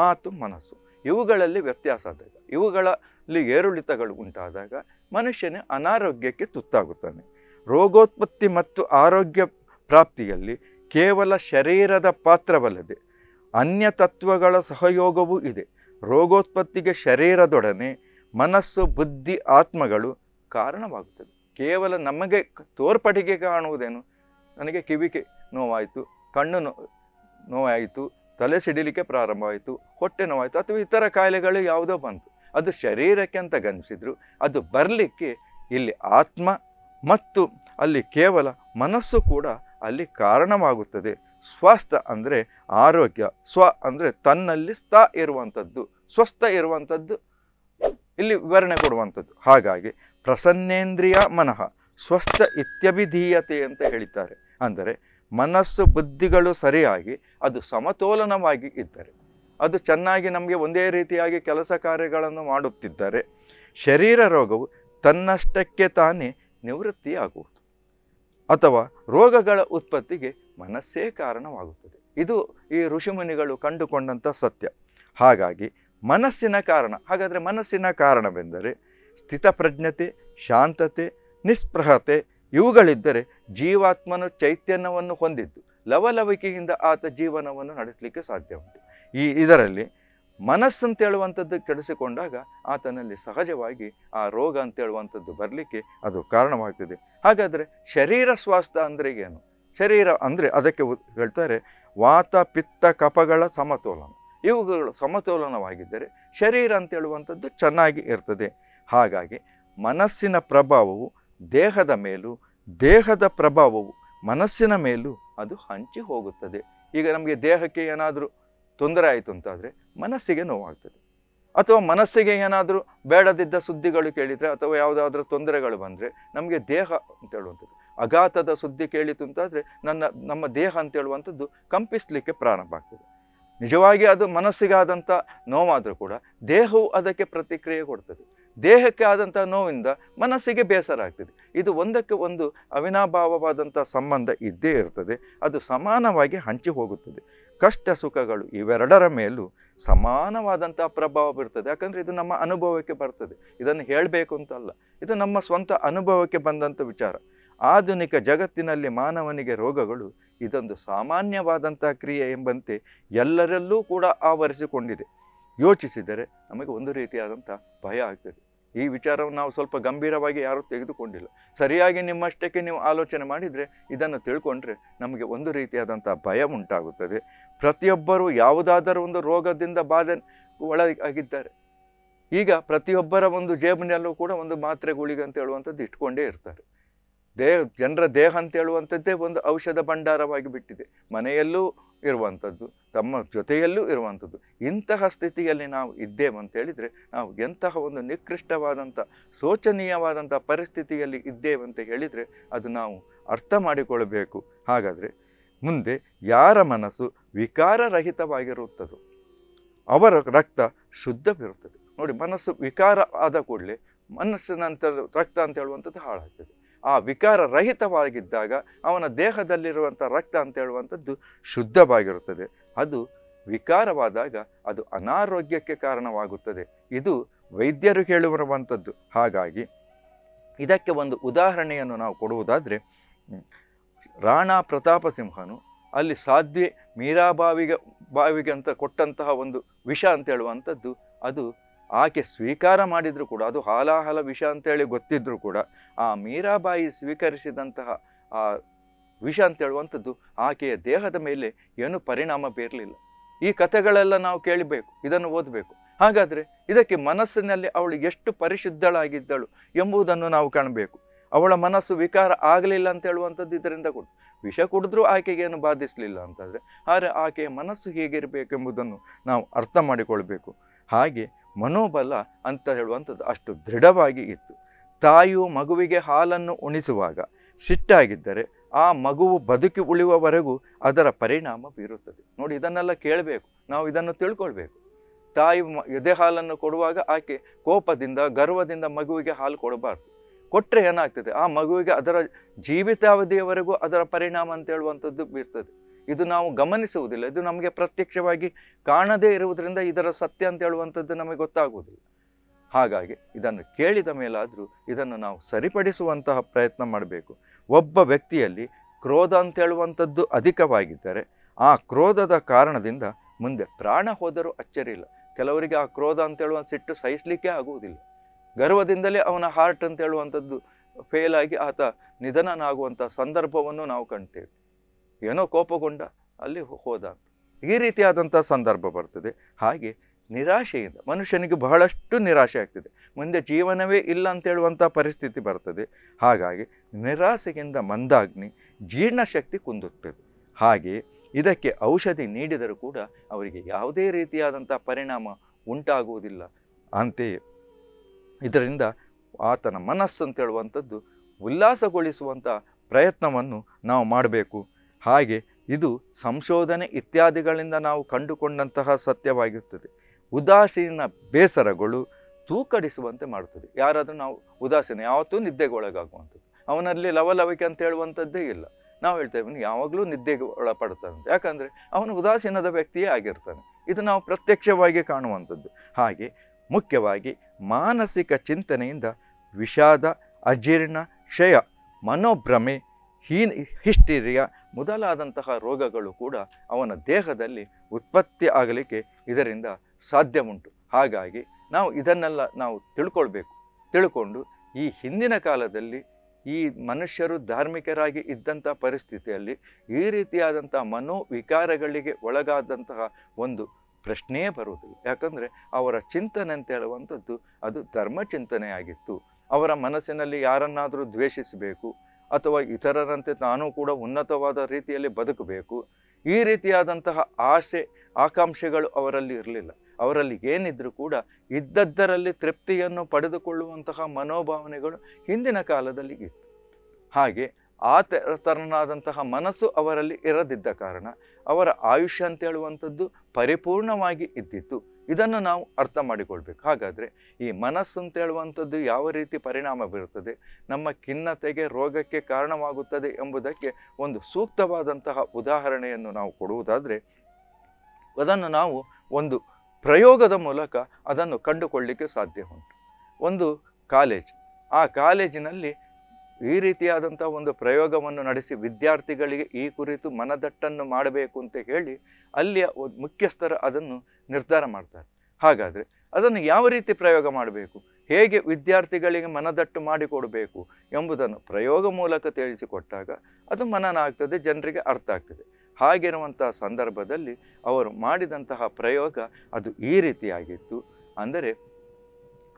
ಮಾತು ಮನಸ್ಸು ಇವುಗಳಲ್ಲಿ ವ್ಯತ್ಯಾಸ ಆದಾಗ ಇವುಗಳಲ್ಲಿ ಏರುಳಿತಗಳು ಉಂಟಾದಾಗ ಮನುಷ್ಯನ ಅನಾರೋಗ್ಯಕ್ಕೆ ತುತ್ತಾಗುತ್ತಾನೆ ರೋಗೋತ್ಪತ್ತಿ ಮತ್ತು ಆರೋಗ್ಯ ಪ್ರಾಪ್ತಿಯಲ್ಲಿ ಕೇವಲ ಶರೀರದ ಪಾತ್ರವಲ್ಲದೆ ಅನ್ಯ ತತ್ವಗಳ ಸಹಯೋಗವೂ ಇದೆ ರೋಗೋತ್ಪತ್ತಿಗೆ ಶರೀರದೊಡನೆ ಮನಸ್ಸು ಬುದ್ಧಿ ಆತ್ಮಗಳು ಕಾರಣವಾಗುತ್ತದೆ ಕೇವಲ ನಮಗೆ ತೋರ್ಪಡಿಗೆ ಕಾಣುವುದೇನು ನನಗೆ ಕಿವಿಕೆ ನೋವಾಯಿತು ಕಣ್ಣು ನೋವಾಯಿತು ತಲೆ ಸಿಡಿಲಿಕ್ಕೆ ಪ್ರಾರಂಭವಾಯಿತು ಹೊಟ್ಟೆ ನೋವಾಯಿತು ಅಥವಾ ಇತರ ಕಾಯಿಲೆಗಳು ಯಾವುದೋ ಬಂತು ಅದು ಶರೀರಕ್ಕೆ ಅಂತ ಗಮನಿಸಿದ್ರು ಅದು ಬರಲಿಕ್ಕೆ ಇಲ್ಲಿ ಆತ್ಮ ಮತ್ತು ಅಲ್ಲಿ ಕೇವಲ ಮನಸ್ಸು ಕೂಡ ಅಲ್ಲಿ ಕಾರಣವಾಗುತ್ತದೆ ಸ್ವಸ್ಥ ಅಂದರೆ ಆರೋಗ್ಯ ಸ್ವ ಅಂದರೆ ತನ್ನಲ್ಲಿ ಸ್ಥ ಇರುವಂಥದ್ದು ಸ್ವಸ್ಥ ಇರುವಂಥದ್ದು ಇಲ್ಲಿ ವಿವರಣೆ ಕೊಡುವಂಥದ್ದು ಹಾಗಾಗಿ ಪ್ರಸನ್ನೇಂದ್ರಿಯ ಮನಃ ಸ್ವಸ್ಥ ಇತ್ಯಭಿಧೀಯತೆ ಅಂತ ಹೇಳಿದ್ದಾರೆ ಅಂದರೆ ಮನಸ್ಸು ಬುದ್ಧಿಗಳು ಸರಿಯಾಗಿ ಅದು ಸಮತೋಲನವಾಗಿ ಇದ್ದರೆ ಅದು ಚೆನ್ನಾಗಿ ನಮಗೆ ಒಂದೇ ರೀತಿಯಾಗಿ ಕೆಲಸ ಕಾರ್ಯಗಳನ್ನು ಮಾಡುತ್ತಿದ್ದರೆ ಶರೀರ ರೋಗವು ತನ್ನಷ್ಟಕ್ಕೆ ತಾನೇ ನಿವೃತ್ತಿಯಾಗುವುದು ಅಥವಾ ರೋಗಗಳ ಉತ್ಪತ್ತಿಗೆ ಮನಸ್ಸೇ ಕಾರಣವಾಗುತ್ತದೆ ಇದು ಈ ಋಷಿಮುನಿಗಳು ಕಂಡುಕೊಂಡಂಥ ಸತ್ಯ ಹಾಗಾಗಿ ಮನಸ್ಸಿನ ಕಾರಣ ಹಾಗಾದರೆ ಮನಸ್ಸಿನ ಕಾರಣವೆಂದರೆ ಸ್ಥಿತಪ್ರಜ್ಞತೆ ಶಾಂತತೆ ನಿಸ್ಪೃಹತೆ ಇವುಗಳಿದ್ದರೆ ಜೀವಾತ್ಮನು ಚೈತನ್ಯವನ್ನು ಹೊಂದಿದ್ದು ಲವಲವಿಕೆಯಿಂದ ಆತ ಜೀವನವನ್ನು ನಡೆಸಲಿಕ್ಕೆ ಸಾಧ್ಯ ಉಂಟು ಈ ಇದರಲ್ಲಿ ಮನಸ್ಸಂತೇಳುವಂಥದ್ದು ಕೆಡಿಸಿಕೊಂಡಾಗ ಆತನಲ್ಲಿ ಸಹಜವಾಗಿ ಆ ರೋಗ ಅಂತೇಳುವಂಥದ್ದು ಬರಲಿಕ್ಕೆ ಅದು ಕಾರಣವಾಗ್ತದೆ ಹಾಗಾದರೆ ಶರೀರ ಸ್ವಾಸ್ಥ್ಯ ಅಂದರೆ ಏನು ಶರೀರ ಅಂದರೆ ಅದಕ್ಕೆ ಹೇಳ್ತಾರೆ ವಾತ ಪಿತ್ತ ಕಪಗಳ ಸಮತೋಲನ ಇವುಗಳು ಸಮತೋಲನವಾಗಿದ್ದರೆ ಶರೀರ ಅಂತೇಳುವಂಥದ್ದು ಚೆನ್ನಾಗಿ ಇರ್ತದೆ ಹಾಗಾಗಿ ಮನಸ್ಸಿನ ಪ್ರಭಾವವು ದೇಹದ ಮೇಲೂ ದೇಹದ ಪ್ರಭಾವವು ಮನಸ್ಸಿನ ಮೇಲೂ ಅದು ಹಂಚಿ ಹೋಗುತ್ತದೆ ಈಗ ನಮಗೆ ದೇಹಕ್ಕೆ ಏನಾದರೂ ತೊಂದರೆ ಆಯಿತು ಅಂತಾದರೆ ಮನಸ್ಸಿಗೆ ನೋವಾಗ್ತದೆ ಅಥವಾ ಮನಸ್ಸಿಗೆ ಏನಾದರೂ ಬೇಡದಿದ್ದ ಸುದ್ದಿಗಳು ಕೇಳಿದರೆ ಅಥವಾ ಯಾವುದಾದ್ರೂ ತೊಂದರೆಗಳು ಬಂದರೆ ನಮಗೆ ದೇಹ ಅಂತ ಹೇಳುವಂಥದ್ದು ಅಗಾತದ ಸುದ್ದಿ ಕೇಳಿತು ಅಂತಾದರೆ ನನ್ನ ನಮ್ಮ ದೇಹ ಅಂತ ಹೇಳುವಂಥದ್ದು ಕಂಪಿಸಲಿಕ್ಕೆ ಪ್ರಾರಂಭ ಆಗ್ತದೆ ನಿಜವಾಗಿ ಅದು ಮನಸ್ಸಿಗಾದಂಥ ನೋವಾದರೂ ಕೂಡ ದೇಹವು ಅದಕ್ಕೆ ಪ್ರತಿಕ್ರಿಯೆ ಕೊಡ್ತದೆ ದೇಹಕ್ಕೆ ಆದಂಥ ನೋವಿಂದ ಮನಸ್ಸಿಗೆ ಬೇಸರ ಆಗ್ತದೆ ಇದು ಒಂದಕ್ಕೆ ಒಂದು ಅವಿನಾಭಾವವಾದಂಥ ಸಂಬಂಧ ಇದ್ದೇ ಇರ್ತದೆ ಅದು ಸಮಾನವಾಗಿ ಹಂಚಿ ಹೋಗುತ್ತದೆ ಕಷ್ಟ ಸುಖಗಳು ಇವೆರಡರ ಮೇಲೂ ಸಮಾನವಾದಂಥ ಪ್ರಭಾವ ಬೀರ್ತದೆ ಯಾಕಂದರೆ ಇದು ನಮ್ಮ ಅನುಭವಕ್ಕೆ ಬರ್ತದೆ ಇದನ್ನು ಹೇಳಬೇಕು ಅಂತಲ್ಲ ಇದು ನಮ್ಮ ಸ್ವಂತ ಅನುಭವಕ್ಕೆ ಬಂದಂಥ ವಿಚಾರ ಆಧುನಿಕ ಜಗತ್ತಿನಲ್ಲಿ ಮಾನವನಿಗೆ ರೋಗಗಳು ಇದೊಂದು ಸಾಮಾನ್ಯವಾದಂಥ ಕ್ರಿಯೆ ಎಂಬಂತೆ ಎಲ್ಲರಲ್ಲೂ ಕೂಡ ಆವರಿಸಿಕೊಂಡಿದೆ ಯೋಚಿಸಿದರೆ ನಮಗೆ ಒಂದು ರೀತಿಯಾದಂಥ ಭಯ ಆಗ್ತದೆ ಈ ವಿಚಾರವನ್ನು ನಾವು ಸ್ವಲ್ಪ ಗಂಭೀರವಾಗಿ ಯಾರೂ ತೆಗೆದುಕೊಂಡಿಲ್ಲ ಸರಿಯಾಗಿ ನಿಮ್ಮಷ್ಟಕ್ಕೆ ನೀವು ಆಲೋಚನೆ ಮಾಡಿದರೆ ಇದನ್ನು ತಿಳ್ಕೊಂಡ್ರೆ ನಮಗೆ ಒಂದು ರೀತಿಯಾದಂಥ ಭಯ ಉಂಟಾಗುತ್ತದೆ ಪ್ರತಿಯೊಬ್ಬರು ಯಾವುದಾದರೂ ಒಂದು ರೋಗದಿಂದ ಬಾಧೆ ಒಳಗಾಗಿದ್ದಾರೆ ಈಗ ಪ್ರತಿಯೊಬ್ಬರ ಒಂದು ಜೇಬಿನಲ್ಲೂ ಕೂಡ ಒಂದು ಮಾತ್ರೆ ಗುಳಿಗೆ ಅಂತ ಹೇಳುವಂಥದ್ದು ಇಟ್ಕೊಂಡೇ ಇರ್ತಾರೆ ದೇಹ ಜನರ ದೇಹ ಅಂತ ಹೇಳುವಂಥದ್ದೇ ಒಂದು ಔಷಧ ಭಂಡಾರವಾಗಿ ಬಿಟ್ಟಿದೆ ಮನೆಯಲ್ಲೂ ಇರುವಂಥದ್ದು ತಮ್ಮ ಜೊತೆಯಲ್ಲೂ ಇರುವಂಥದ್ದು ಇಂತಹ ಸ್ಥಿತಿಯಲ್ಲಿ ನಾವು ಇದ್ದೇವೆ ಅಂತ ಹೇಳಿದರೆ ನಾವು ಎಂತಹ ಒಂದು ನಿಕೃಷ್ಟವಾದಂಥ ಶೋಚನೀಯವಾದಂಥ ಪರಿಸ್ಥಿತಿಯಲ್ಲಿ ಇದ್ದೇವೆ ಅಂತ ಹೇಳಿದರೆ ಅದು ನಾವು ಅರ್ಥ ಮಾಡಿಕೊಳ್ಳಬೇಕು ಹಾಗಾದರೆ ಮುಂದೆ ಯಾರ ಮನಸ್ಸು ವಿಕಾರರಹಿತವಾಗಿರುತ್ತದೋ ಅವರ ರಕ್ತ ಶುದ್ಧವಿರುತ್ತದೆ ನೋಡಿ ಮನಸ್ಸು ವಿಕಾರ ಆದ ಕೂಡಲೇ ಮನಸ್ಸಿನಂಥ ರಕ್ತ ಅಂತ ಹೇಳುವಂಥದ್ದು ಹಾಳಾಗ್ತದೆ ಆ ವಿಕಾರ ರಹಿತವಾಗಿದ್ದಾಗ ಅವನ ದೇಹದಲ್ಲಿರುವಂಥ ರಕ್ತ ಅಂತ ಹೇಳುವಂಥದ್ದು ಶುದ್ಧವಾಗಿರುತ್ತದೆ ಅದು ವಿಕಾರವಾದಾಗ ಅದು ಅನಾರೋಗ್ಯಕ್ಕೆ ಕಾರಣವಾಗುತ್ತದೆ ಇದು ವೈದ್ಯರು ಹೇಳುವಂಥದ್ದು ಹಾಗಾಗಿ ಇದಕ್ಕೆ ಒಂದು ಉದಾಹರಣೆಯನ್ನು ನಾವು ಕೊಡುವುದಾದರೆ ರಾಣಾ ಪ್ರತಾಪ ಸಿಂಹನು ಅಲ್ಲಿ ಸಾಧ್ವಿ ಮೀರಾಬಾವಿಗೆ ಬಾವಿಗೆ ಅಂತ ಕೊಟ್ಟಂತಹ ಒಂದು ವಿಷ ಅಂತ ಹೇಳುವಂಥದ್ದು ಅದು ಆಕೆ ಸ್ವೀಕಾರ ಮಾಡಿದರೂ ಕೂಡ ಅದು ಹಾಲಾಹಲ ವಿಷ ಅಂತೇಳಿ ಗೊತ್ತಿದ್ದರೂ ಕೂಡ ಆ ಮೀರಾಬಾಯಿ ಸ್ವೀಕರಿಸಿದಂತಹ ಆ ವಿಷ ಅಂತೇಳುವಂಥದ್ದು ಆಕೆಯ ದೇಹದ ಮೇಲೆ ಏನು ಪರಿಣಾಮ ಬೀರಲಿಲ್ಲ ಈ ಕಥೆಗಳೆಲ್ಲ ನಾವು ಕೇಳಬೇಕು ಇದನ್ನು ಓದಬೇಕು ಹಾಗಾದರೆ ಇದಕ್ಕೆ ಮನಸ್ಸಿನಲ್ಲಿ ಅವಳು ಎಷ್ಟು ಪರಿಶುದ್ಧಳಾಗಿದ್ದಳು ಎಂಬುದನ್ನು ನಾವು ಕಾಣಬೇಕು ಅವಳ ಮನಸ್ಸು ವಿಕಾರ ಆಗಲಿಲ್ಲ ಅಂತ ಹೇಳುವಂಥದ್ದು ಇದರಿಂದ ಕೂಡ ವಿಷ ಕುಡಿದ್ರೂ ಆಕೆಗೇನು ಬಾಧಿಸಲಿಲ್ಲ ಅಂತಂದರೆ ಆದರೆ ಆಕೆಯ ಮನಸ್ಸು ಹೇಗಿರಬೇಕೆಂಬುದನ್ನು ನಾವು ಅರ್ಥ ಮಾಡಿಕೊಳ್ಬೇಕು ಹಾಗೆ ಮನೋಬಲ ಅಂತ ಹೇಳುವಂಥದ್ದು ಅಷ್ಟು ದೃಢವಾಗಿ ಇತ್ತು ತಾಯಿಯು ಮಗುವಿಗೆ ಹಾಲನ್ನು ಉಣಿಸುವಾಗ ಸಿಟ್ಟಾಗಿದ್ದರೆ ಆ ಮಗುವು ಬದುಕಿ ಉಳಿಯುವವರೆಗೂ ಅದರ ಪರಿಣಾಮ ಬೀರುತ್ತದೆ ನೋಡಿ ಇದನ್ನೆಲ್ಲ ಕೇಳಬೇಕು ನಾವು ಇದನ್ನು ತಿಳ್ಕೊಳ್ಬೇಕು ತಾಯಿ ಎದೆ ಹಾಲನ್ನು ಕೊಡುವಾಗ ಆಕೆ ಕೋಪದಿಂದ ಗರ್ವದಿಂದ ಮಗುವಿಗೆ ಹಾಲು ಕೊಡಬಾರ್ದು ಕೊಟ್ಟರೆ ಏನಾಗ್ತದೆ ಆ ಮಗುವಿಗೆ ಅದರ ಜೀವಿತಾವಧಿಯವರೆಗೂ ಅದರ ಪರಿಣಾಮ ಅಂತ ಹೇಳುವಂಥದ್ದು ಬೀರ್ತದೆ ಇದು ನಾವು ಗಮನಿಸುವುದಿಲ್ಲ ಇದು ನಮಗೆ ಪ್ರತ್ಯಕ್ಷವಾಗಿ ಕಾಣದೇ ಇರುವುದರಿಂದ ಇದರ ಸತ್ಯ ಅಂತ ಹೇಳುವಂಥದ್ದು ನಮಗೆ ಗೊತ್ತಾಗುವುದಿಲ್ಲ ಹಾಗಾಗಿ ಇದನ್ನು ಕೇಳಿದ ಮೇಲಾದರೂ ಇದನ್ನು ನಾವು ಸರಿಪಡಿಸುವಂತಹ ಪ್ರಯತ್ನ ಮಾಡಬೇಕು ಒಬ್ಬ ವ್ಯಕ್ತಿಯಲ್ಲಿ ಕ್ರೋಧ ಅಂತ ಹೇಳುವಂಥದ್ದು ಅಧಿಕವಾಗಿದ್ದರೆ ಆ ಕ್ರೋಧದ ಕಾರಣದಿಂದ ಮುಂದೆ ಪ್ರಾಣ ಹೋದರೂ ಇಲ್ಲ ಕೆಲವರಿಗೆ ಆ ಕ್ರೋಧ ಅಂತ ಹೇಳುವ ಸಿಟ್ಟು ಸಹಿಸಲಿಕ್ಕೆ ಆಗುವುದಿಲ್ಲ ಗರ್ವದಿಂದಲೇ ಅವನ ಹಾರ್ಟ್ ಅಂತ ಹೇಳುವಂಥದ್ದು ಫೇಲ್ ಆಗಿ ಆತ ನಿಧನನಾಗುವಂಥ ಸಂದರ್ಭವನ್ನು ನಾವು ಕಾಣ್ತೇವೆ ಏನೋ ಕೋಪಗೊಂಡ ಅಲ್ಲಿ ಹೋದ ಈ ರೀತಿಯಾದಂಥ ಸಂದರ್ಭ ಬರ್ತದೆ ಹಾಗೆ ನಿರಾಶೆಯಿಂದ ಮನುಷ್ಯನಿಗೆ ಬಹಳಷ್ಟು ನಿರಾಶೆ ಆಗ್ತದೆ ಮುಂದೆ ಜೀವನವೇ ಇಲ್ಲ ಅಂತೇಳುವಂಥ ಪರಿಸ್ಥಿತಿ ಬರ್ತದೆ ಹಾಗಾಗಿ ನಿರಾಸೆಯಿಂದ ಮಂದಾಗ್ನಿ ಜೀರ್ಣಶಕ್ತಿ ಕುಂದುತ್ತದೆ ಹಾಗೆ ಇದಕ್ಕೆ ಔಷಧಿ ನೀಡಿದರೂ ಕೂಡ ಅವರಿಗೆ ಯಾವುದೇ ರೀತಿಯಾದಂಥ ಪರಿಣಾಮ ಉಂಟಾಗುವುದಿಲ್ಲ ಅಂತೆಯೇ ಇದರಿಂದ ಆತನ ಮನಸ್ಸು ಅಂತೇಳುವಂಥದ್ದು ಉಲ್ಲಾಸಗೊಳಿಸುವಂಥ ಪ್ರಯತ್ನವನ್ನು ನಾವು ಮಾಡಬೇಕು ಹಾಗೆ ಇದು ಸಂಶೋಧನೆ ಇತ್ಯಾದಿಗಳಿಂದ ನಾವು ಕಂಡುಕೊಂಡಂತಹ ಸತ್ಯವಾಗಿರುತ್ತದೆ ಉದಾಸೀನ ಬೇಸರಗಳು ತೂಕಡಿಸುವಂತೆ ಮಾಡುತ್ತದೆ ಯಾರಾದರೂ ನಾವು ಉದಾಸೀನ ಯಾವತ್ತೂ ನಿದ್ದೆಗೆ ಒಳಗಾಗುವಂಥದ್ದು ಅವನಲ್ಲಿ ಲವಲವಿಕೆ ಅಂತ ಹೇಳುವಂಥದ್ದೇ ಇಲ್ಲ ನಾವು ಹೇಳ್ತೇವೆ ಯಾವಾಗಲೂ ನಿದ್ದೆಗೆ ಒಳಪಡ್ತಾನೆ ಯಾಕಂದರೆ ಅವನು ಉದಾಸೀನದ ವ್ಯಕ್ತಿಯೇ ಆಗಿರ್ತಾನೆ ಇದು ನಾವು ಪ್ರತ್ಯಕ್ಷವಾಗಿ ಕಾಣುವಂಥದ್ದು ಹಾಗೆ ಮುಖ್ಯವಾಗಿ ಮಾನಸಿಕ ಚಿಂತನೆಯಿಂದ ವಿಷಾದ ಅಜೀರ್ಣ ಕ್ಷಯ ಮನೋಭ್ರಮೆ ಹೀನ್ ಹಿಸ್ಟೀರಿಯಾ ಮೊದಲಾದಂತಹ ರೋಗಗಳು ಕೂಡ ಅವನ ದೇಹದಲ್ಲಿ ಉತ್ಪತ್ತಿ ಆಗಲಿಕ್ಕೆ ಇದರಿಂದ ಸಾಧ್ಯ ಉಂಟು ಹಾಗಾಗಿ ನಾವು ಇದನ್ನೆಲ್ಲ ನಾವು ತಿಳ್ಕೊಳ್ಬೇಕು ತಿಳ್ಕೊಂಡು ಈ ಹಿಂದಿನ ಕಾಲದಲ್ಲಿ ಈ ಮನುಷ್ಯರು ಧಾರ್ಮಿಕರಾಗಿ ಇದ್ದಂಥ ಪರಿಸ್ಥಿತಿಯಲ್ಲಿ ಈ ರೀತಿಯಾದಂಥ ಮನೋವಿಕಾರಗಳಿಗೆ ಒಳಗಾದಂತಹ ಒಂದು ಪ್ರಶ್ನೆಯೇ ಬರುವುದು ಯಾಕಂದರೆ ಅವರ ಚಿಂತನೆ ಅಂತ ಹೇಳುವಂಥದ್ದು ಅದು ಧರ್ಮ ಚಿಂತನೆಯಾಗಿತ್ತು ಅವರ ಮನಸ್ಸಿನಲ್ಲಿ ಯಾರನ್ನಾದರೂ ದ್ವೇಷಿಸಬೇಕು ಅಥವಾ ಇತರರಂತೆ ನಾನು ಕೂಡ ಉನ್ನತವಾದ ರೀತಿಯಲ್ಲಿ ಬದುಕಬೇಕು ಈ ರೀತಿಯಾದಂತಹ ಆಸೆ ಆಕಾಂಕ್ಷೆಗಳು ಅವರಲ್ಲಿ ಇರಲಿಲ್ಲ ಅವರಲ್ಲಿ ಏನಿದ್ರೂ ಕೂಡ ಇದ್ದದ್ದರಲ್ಲಿ ತೃಪ್ತಿಯನ್ನು ಪಡೆದುಕೊಳ್ಳುವಂತಹ ಮನೋಭಾವನೆಗಳು ಹಿಂದಿನ ಕಾಲದಲ್ಲಿ ಇತ್ತು ಹಾಗೆ ಆ ತರನಾದಂತಹ ಮನಸ್ಸು ಅವರಲ್ಲಿ ಇರದಿದ್ದ ಕಾರಣ ಅವರ ಆಯುಷ್ಯ ಅಂತ ಹೇಳುವಂಥದ್ದು ಪರಿಪೂರ್ಣವಾಗಿ ಇದ್ದಿತ್ತು ಇದನ್ನು ನಾವು ಅರ್ಥ ಮಾಡಿಕೊಳ್ಬೇಕು ಹಾಗಾದರೆ ಈ ಮನಸ್ಸು ಅಂತ ಹೇಳುವಂಥದ್ದು ಯಾವ ರೀತಿ ಪರಿಣಾಮ ಬೀರುತ್ತದೆ ನಮ್ಮ ಖಿನ್ನತೆಗೆ ರೋಗಕ್ಕೆ ಕಾರಣವಾಗುತ್ತದೆ ಎಂಬುದಕ್ಕೆ ಒಂದು ಸೂಕ್ತವಾದಂತಹ ಉದಾಹರಣೆಯನ್ನು ನಾವು ಕೊಡುವುದಾದರೆ ಅದನ್ನು ನಾವು ಒಂದು ಪ್ರಯೋಗದ ಮೂಲಕ ಅದನ್ನು ಕಂಡುಕೊಳ್ಳಲಿಕ್ಕೆ ಸಾಧ್ಯ ಉಂಟು ಒಂದು ಕಾಲೇಜ್ ಆ ಕಾಲೇಜಿನಲ್ಲಿ ಈ ರೀತಿಯಾದಂಥ ಒಂದು ಪ್ರಯೋಗವನ್ನು ನಡೆಸಿ ವಿದ್ಯಾರ್ಥಿಗಳಿಗೆ ಈ ಕುರಿತು ಮನದಟ್ಟನ್ನು ಮಾಡಬೇಕು ಅಂತ ಹೇಳಿ ಅಲ್ಲಿಯ ಮುಖ್ಯಸ್ಥರು ಅದನ್ನು ನಿರ್ಧಾರ ಮಾಡ್ತಾರೆ ಹಾಗಾದರೆ ಅದನ್ನು ಯಾವ ರೀತಿ ಪ್ರಯೋಗ ಮಾಡಬೇಕು ಹೇಗೆ ವಿದ್ಯಾರ್ಥಿಗಳಿಗೆ ಮನದಟ್ಟು ಮಾಡಿಕೊಡಬೇಕು ಎಂಬುದನ್ನು ಪ್ರಯೋಗ ಮೂಲಕ ತಿಳಿಸಿಕೊಟ್ಟಾಗ ಅದು ಮನನ ಆಗ್ತದೆ ಜನರಿಗೆ ಅರ್ಥ ಆಗ್ತದೆ ಹಾಗಿರುವಂತಹ ಸಂದರ್ಭದಲ್ಲಿ ಅವರು ಮಾಡಿದಂತಹ ಪ್ರಯೋಗ ಅದು ಈ ರೀತಿಯಾಗಿತ್ತು ಅಂದರೆ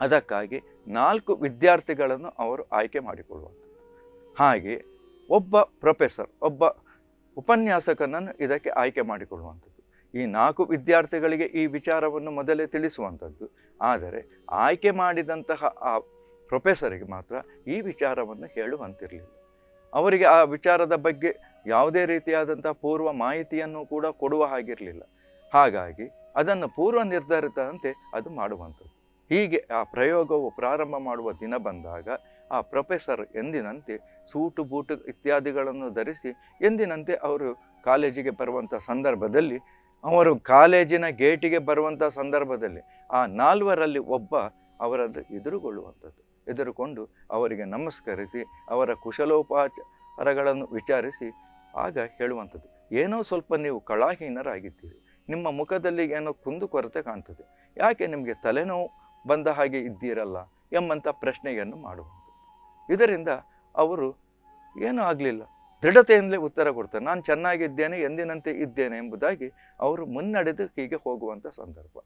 ಅದಕ್ಕಾಗಿ ನಾಲ್ಕು ವಿದ್ಯಾರ್ಥಿಗಳನ್ನು ಅವರು ಆಯ್ಕೆ ಮಾಡಿಕೊಳ್ಳುವಂಥ ಹಾಗೆ ಒಬ್ಬ ಪ್ರೊಫೆಸರ್ ಒಬ್ಬ ಉಪನ್ಯಾಸಕನನ್ನು ಇದಕ್ಕೆ ಆಯ್ಕೆ ಮಾಡಿಕೊಳ್ಳುವಂಥದ್ದು ಈ ನಾಲ್ಕು ವಿದ್ಯಾರ್ಥಿಗಳಿಗೆ ಈ ವಿಚಾರವನ್ನು ಮೊದಲೇ ತಿಳಿಸುವಂಥದ್ದು ಆದರೆ ಆಯ್ಕೆ ಮಾಡಿದಂತಹ ಆ ಪ್ರೊಫೆಸರಿಗೆ ಮಾತ್ರ ಈ ವಿಚಾರವನ್ನು ಹೇಳುವಂತಿರಲಿಲ್ಲ ಅವರಿಗೆ ಆ ವಿಚಾರದ ಬಗ್ಗೆ ಯಾವುದೇ ರೀತಿಯಾದಂಥ ಪೂರ್ವ ಮಾಹಿತಿಯನ್ನು ಕೂಡ ಕೊಡುವ ಹಾಗಿರಲಿಲ್ಲ ಹಾಗಾಗಿ ಅದನ್ನು ಪೂರ್ವ ನಿರ್ಧರಿತದಂತೆ ಅದು ಮಾಡುವಂಥದ್ದು ಹೀಗೆ ಆ ಪ್ರಯೋಗವು ಪ್ರಾರಂಭ ಮಾಡುವ ದಿನ ಬಂದಾಗ ಆ ಪ್ರೊಫೆಸರ್ ಎಂದಿನಂತೆ ಸೂಟು ಬೂಟು ಇತ್ಯಾದಿಗಳನ್ನು ಧರಿಸಿ ಎಂದಿನಂತೆ ಅವರು ಕಾಲೇಜಿಗೆ ಬರುವಂಥ ಸಂದರ್ಭದಲ್ಲಿ ಅವರು ಕಾಲೇಜಿನ ಗೇಟಿಗೆ ಬರುವಂಥ ಸಂದರ್ಭದಲ್ಲಿ ಆ ನಾಲ್ವರಲ್ಲಿ ಒಬ್ಬ ಅವರನ್ನು ಎದುರುಗೊಳ್ಳುವಂಥದ್ದು ಎದುರುಕೊಂಡು ಅವರಿಗೆ ನಮಸ್ಕರಿಸಿ ಅವರ ಕುಶಲೋಪಚಾರಗಳನ್ನು ವಿಚಾರಿಸಿ ಆಗ ಹೇಳುವಂಥದ್ದು ಏನೋ ಸ್ವಲ್ಪ ನೀವು ಕಳಾಹೀನರಾಗಿದ್ದೀರಿ ನಿಮ್ಮ ಮುಖದಲ್ಲಿ ಏನೋ ಕುಂದುಕೊರತೆ ಕಾಣ್ತದೆ ಯಾಕೆ ನಿಮಗೆ ತಲೆನೋವು ಬಂದ ಹಾಗೆ ಇದ್ದೀರಲ್ಲ ಎಂಬಂಥ ಪ್ರಶ್ನೆಯನ್ನು ಮಾಡುವಂಥದ್ದು ಇದರಿಂದ ಅವರು ಏನೂ ಆಗಲಿಲ್ಲ ದೃಢತೆಯಿಂದಲೇ ಉತ್ತರ ಕೊಡ್ತಾರೆ ನಾನು ಚೆನ್ನಾಗಿದ್ದೇನೆ ಎಂದಿನಂತೆ ಇದ್ದೇನೆ ಎಂಬುದಾಗಿ ಅವರು ಮುನ್ನಡೆದು ಹೀಗೆ ಹೋಗುವಂಥ ಸಂದರ್ಭ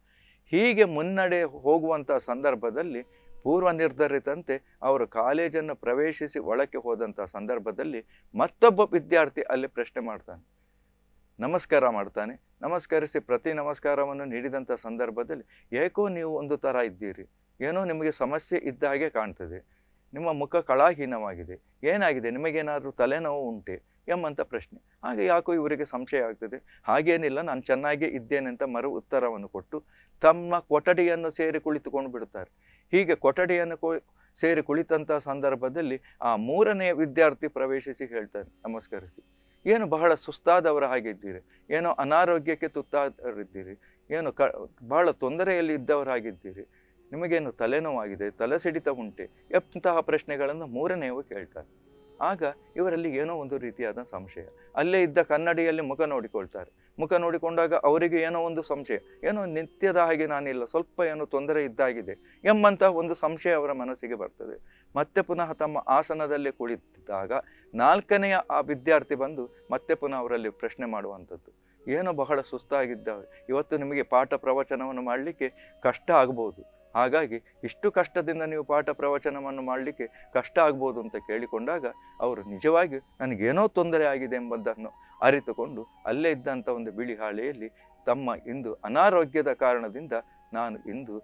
ಹೀಗೆ ಮುನ್ನಡೆ ಹೋಗುವಂಥ ಸಂದರ್ಭದಲ್ಲಿ ಪೂರ್ವ ನಿರ್ಧರಿತಂತೆ ಅವರು ಕಾಲೇಜನ್ನು ಪ್ರವೇಶಿಸಿ ಒಳಕ್ಕೆ ಹೋದಂಥ ಸಂದರ್ಭದಲ್ಲಿ ಮತ್ತೊಬ್ಬ ವಿದ್ಯಾರ್ಥಿ ಅಲ್ಲಿ ಪ್ರಶ್ನೆ ಮಾಡ್ತಾನೆ ನಮಸ್ಕಾರ ಮಾಡ್ತಾನೆ ನಮಸ್ಕರಿಸಿ ಪ್ರತಿ ನಮಸ್ಕಾರವನ್ನು ನೀಡಿದಂಥ ಸಂದರ್ಭದಲ್ಲಿ ಏಕೋ ನೀವು ಒಂದು ಥರ ಇದ್ದೀರಿ ಏನೋ ನಿಮಗೆ ಸಮಸ್ಯೆ ಇದ್ದ ಹಾಗೆ ಕಾಣ್ತದೆ ನಿಮ್ಮ ಮುಖ ಕಳಾಹೀನವಾಗಿದೆ ಏನಾಗಿದೆ ನಿಮಗೇನಾದರೂ ತಲೆನೋವು ಉಂಟೆ ಎಂಬಂಥ ಪ್ರಶ್ನೆ ಹಾಗೆ ಯಾಕೋ ಇವರಿಗೆ ಸಂಶಯ ಆಗ್ತದೆ ಹಾಗೇನಿಲ್ಲ ನಾನು ಚೆನ್ನಾಗೇ ಇದ್ದೇನೆ ಅಂತ ಮರು ಉತ್ತರವನ್ನು ಕೊಟ್ಟು ತಮ್ಮ ಕೊಠಡಿಯನ್ನು ಸೇರಿ ಕುಳಿತುಕೊಂಡು ಬಿಡುತ್ತಾರೆ ಹೀಗೆ ಕೊಠಡಿಯನ್ನು ಸೇರಿ ಕುಳಿತಂಥ ಸಂದರ್ಭದಲ್ಲಿ ಆ ಮೂರನೇ ವಿದ್ಯಾರ್ಥಿ ಪ್ರವೇಶಿಸಿ ಹೇಳ್ತಾರೆ ನಮಸ್ಕರಿಸಿ ಏನು ಬಹಳ ಸುಸ್ತಾದವರ ಹಾಗಿದ್ದೀರಿ ಏನೋ ಅನಾರೋಗ್ಯಕ್ಕೆ ತುತ್ತಾದವರಿದ್ದೀರಿ ಏನು ಕ ಬಹಳ ತೊಂದರೆಯಲ್ಲಿ ಇದ್ದವರಾಗಿದ್ದೀರಿ ನಿಮಗೇನು ತಲೆನೋವಾಗಿದೆ ತಲೆ ಸಿಡಿತ ಉಂಟೆ ಎಂತಹ ಪ್ರಶ್ನೆಗಳನ್ನು ಮೂರನೆಯವರು ಕೇಳ್ತಾರೆ ಆಗ ಇವರಲ್ಲಿ ಏನೋ ಒಂದು ರೀತಿಯಾದ ಸಂಶಯ ಅಲ್ಲೇ ಇದ್ದ ಕನ್ನಡಿಯಲ್ಲಿ ಮುಖ ನೋಡಿಕೊಳ್ತಾರೆ ಮುಖ ನೋಡಿಕೊಂಡಾಗ ಅವರಿಗೆ ಏನೋ ಒಂದು ಸಂಶಯ ಏನೋ ನಿತ್ಯದ ಹಾಗೆ ನಾನಿಲ್ಲ ಸ್ವಲ್ಪ ಏನೋ ತೊಂದರೆ ಇದ್ದಾಗಿದೆ ಎಂಬಂತಹ ಒಂದು ಸಂಶಯ ಅವರ ಮನಸ್ಸಿಗೆ ಬರ್ತದೆ ಮತ್ತೆ ಪುನಃ ತಮ್ಮ ಆಸನದಲ್ಲಿ ಕುಳಿತಿದ್ದಾಗ ನಾಲ್ಕನೆಯ ಆ ವಿದ್ಯಾರ್ಥಿ ಬಂದು ಮತ್ತೆ ಪುನಃ ಅವರಲ್ಲಿ ಪ್ರಶ್ನೆ ಮಾಡುವಂಥದ್ದು ಏನೋ ಬಹಳ ಸುಸ್ತಾಗಿದ್ದಾವೆ ಇವತ್ತು ನಿಮಗೆ ಪಾಠ ಪ್ರವಚನವನ್ನು ಮಾಡಲಿಕ್ಕೆ ಕಷ್ಟ ಆಗ್ಬೋದು ಹಾಗಾಗಿ ಇಷ್ಟು ಕಷ್ಟದಿಂದ ನೀವು ಪಾಠ ಪ್ರವಚನವನ್ನು ಮಾಡಲಿಕ್ಕೆ ಕಷ್ಟ ಆಗ್ಬೋದು ಅಂತ ಕೇಳಿಕೊಂಡಾಗ ಅವರು ನಿಜವಾಗಿ ನನಗೇನೋ ತೊಂದರೆ ಆಗಿದೆ ಎಂಬುದನ್ನು ಅರಿತುಕೊಂಡು ಅಲ್ಲೇ ಇದ್ದಂಥ ಒಂದು ಬಿಳಿ ಹಾಳೆಯಲ್ಲಿ ತಮ್ಮ ಇಂದು ಅನಾರೋಗ್ಯದ ಕಾರಣದಿಂದ ನಾನು ಇಂದು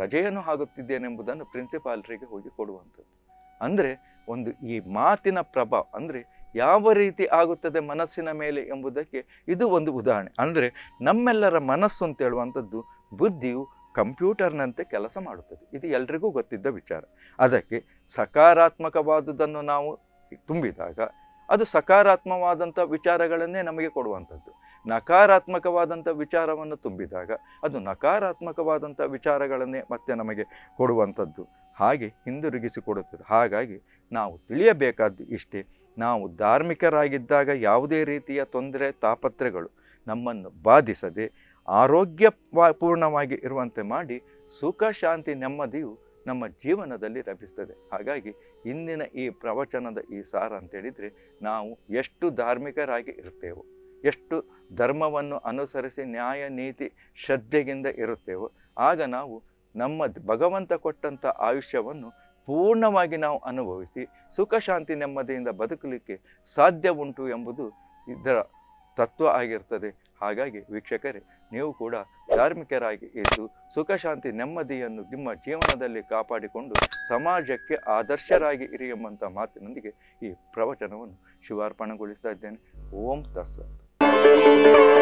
ರಜೆಯನ್ನು ಆಗುತ್ತಿದ್ದೇನೆಂಬುದನ್ನು ಪ್ರಿನ್ಸಿಪಾಲ್ರಿಗೆ ಹೋಗಿ ಕೊಡುವಂಥದ್ದು ಅಂದರೆ ಒಂದು ಈ ಮಾತಿನ ಪ್ರಭಾವ ಅಂದರೆ ಯಾವ ರೀತಿ ಆಗುತ್ತದೆ ಮನಸ್ಸಿನ ಮೇಲೆ ಎಂಬುದಕ್ಕೆ ಇದು ಒಂದು ಉದಾಹರಣೆ ಅಂದರೆ ನಮ್ಮೆಲ್ಲರ ಮನಸ್ಸು ಅಂತ ಹೇಳುವಂಥದ್ದು ಬುದ್ಧಿಯು ಕಂಪ್ಯೂಟರ್ನಂತೆ ಕೆಲಸ ಮಾಡುತ್ತದೆ ಇದು ಎಲ್ರಿಗೂ ಗೊತ್ತಿದ್ದ ವಿಚಾರ ಅದಕ್ಕೆ ಸಕಾರಾತ್ಮಕವಾದುದನ್ನು ನಾವು ತುಂಬಿದಾಗ ಅದು ಸಕಾರಾತ್ಮವಾದಂಥ ವಿಚಾರಗಳನ್ನೇ ನಮಗೆ ಕೊಡುವಂಥದ್ದು ನಕಾರಾತ್ಮಕವಾದಂಥ ವಿಚಾರವನ್ನು ತುಂಬಿದಾಗ ಅದು ನಕಾರಾತ್ಮಕವಾದಂಥ ವಿಚಾರಗಳನ್ನೇ ಮತ್ತೆ ನಮಗೆ ಕೊಡುವಂಥದ್ದು ಹಾಗೆ ಹಿಂದಿರುಗಿಸಿಕೊಡುತ್ತದೆ ಹಾಗಾಗಿ ನಾವು ತಿಳಿಯಬೇಕಾದ್ದು ಇಷ್ಟೇ ನಾವು ಧಾರ್ಮಿಕರಾಗಿದ್ದಾಗ ಯಾವುದೇ ರೀತಿಯ ತೊಂದರೆ ತಾಪತ್ರೆಗಳು ನಮ್ಮನ್ನು ಬಾಧಿಸದೆ ಆರೋಗ್ಯ ಪೂರ್ಣವಾಗಿ ಇರುವಂತೆ ಮಾಡಿ ಸುಖ ಶಾಂತಿ ನೆಮ್ಮದಿಯು ನಮ್ಮ ಜೀವನದಲ್ಲಿ ಲಭಿಸ್ತದೆ ಹಾಗಾಗಿ ಇಂದಿನ ಈ ಪ್ರವಚನದ ಈ ಸಾರ ಅಂತೇಳಿದರೆ ನಾವು ಎಷ್ಟು ಧಾರ್ಮಿಕರಾಗಿ ಇರ್ತೇವೋ ಎಷ್ಟು ಧರ್ಮವನ್ನು ಅನುಸರಿಸಿ ನ್ಯಾಯ ನೀತಿ ಶ್ರದ್ಧೆಗಿಂದ ಇರುತ್ತೇವೋ ಆಗ ನಾವು ನಮ್ಮ ಭಗವಂತ ಕೊಟ್ಟಂಥ ಆಯುಷ್ಯವನ್ನು ಪೂರ್ಣವಾಗಿ ನಾವು ಅನುಭವಿಸಿ ಸುಖ ಶಾಂತಿ ನೆಮ್ಮದಿಯಿಂದ ಬದುಕಲಿಕ್ಕೆ ಸಾಧ್ಯ ಉಂಟು ಎಂಬುದು ಇದರ ತತ್ವ ಆಗಿರ್ತದೆ ಹಾಗಾಗಿ ವೀಕ್ಷಕರೇ ನೀವು ಕೂಡ ಧಾರ್ಮಿಕರಾಗಿ ಇದ್ದು ಸುಖ ಶಾಂತಿ ನೆಮ್ಮದಿಯನ್ನು ನಿಮ್ಮ ಜೀವನದಲ್ಲಿ ಕಾಪಾಡಿಕೊಂಡು ಸಮಾಜಕ್ಕೆ ಆದರ್ಶರಾಗಿ ಇರಿ ಎಂಬಂಥ ಮಾತಿನೊಂದಿಗೆ ಈ ಪ್ರವಚನವನ್ನು ಶಿವಾರ್ಪಣೆಗೊಳಿಸ್ತಾ ಇದ್ದೇನೆ ಓಂ ತಸ್ಸತ್